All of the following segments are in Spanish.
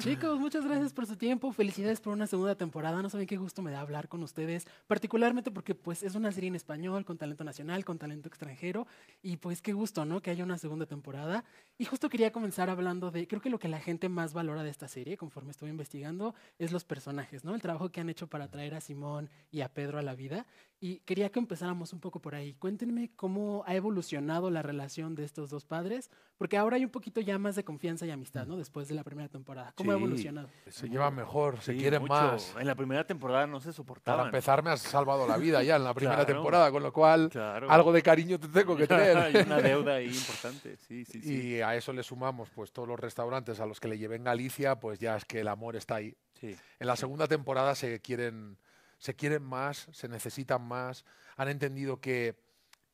Chicos, muchas gracias por su tiempo. Felicidades por una segunda temporada. No saben qué gusto me da hablar con ustedes, particularmente porque pues es una serie en español con talento nacional, con talento extranjero y pues qué gusto, ¿no? Que haya una segunda temporada. Y justo quería comenzar hablando de creo que lo que la gente más valora de esta serie, conforme estuve investigando, es los personajes, ¿no? El trabajo que han hecho para traer a Simón y a Pedro a la vida y quería que empezáramos un poco por ahí. Cuéntenme cómo ha evolucionado la relación de estos dos padres, porque ahora hay un poquito ya más de confianza y amistad, ¿no? Después de la primera temporada evolucionado. Se lleva mejor, se quiere más. En la primera temporada no se soportaba. Para empezar, me has salvado la vida ya en la primera temporada, con lo cual algo de cariño te tengo que tener. Hay una deuda ahí importante, sí, Y a eso le sumamos pues todos los restaurantes a los que le lleven Galicia, pues ya es que el amor está ahí. En la segunda temporada se quieren, se quieren más, se necesitan más, han entendido que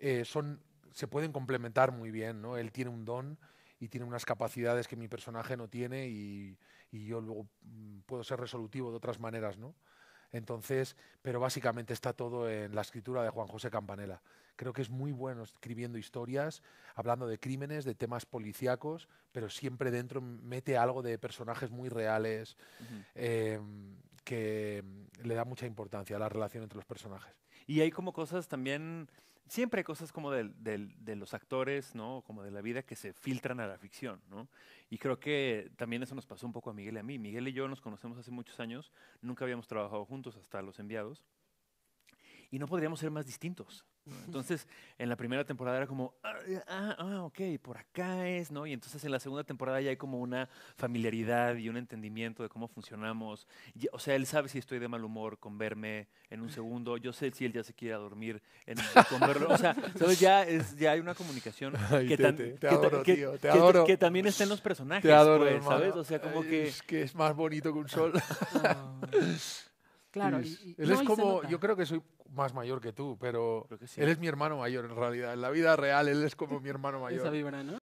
eh, son, se pueden complementar muy bien, ¿no? Él tiene un don y tiene unas capacidades que mi personaje no tiene y, yo luego mm, puedo ser resolutivo de otras maneras, ¿no? Entonces, pero básicamente está todo en la escritura de Juan José Campanella. Creo que es muy bueno escribiendo historias, hablando de crímenes, de temas policíacos, pero siempre dentro mete algo de personajes muy reales, em, que, le da mucha importancia a la relación entre los personajes. Y hay como cosas también, siempre hay cosas como de, de, los actores, ¿no? Como de la vida que se filtran a la ficción, ¿no? Y creo que también eso nos pasó un poco a Miguel y a mí. Miguel y yo nos conocemos hace muchos años, nunca habíamos trabajado juntos hasta Los Enviados. Y no podríamos ser más distintos. Entonces, en la primera temporada era como, ah, ah, ah, ok, por acá es, ¿no? Y entonces en la segunda temporada ya hay como una familiaridad y un entendimiento de cómo funcionamos. o sea, él sabe si estoy de mal humor con verme en un segundo. Yo sé si él ya se quiere dormir con verlo. O sea, Ya, es, ya hay una comunicación que, que, también está en los personajes. Pues, ¿sabes? O sea, como que... Es que es más bonito que un sol. Claro. es como, yo creo que soy más mayor que tú, pero él es mi hermano mayor en realidad. En la vida real él es como mi hermano mayor.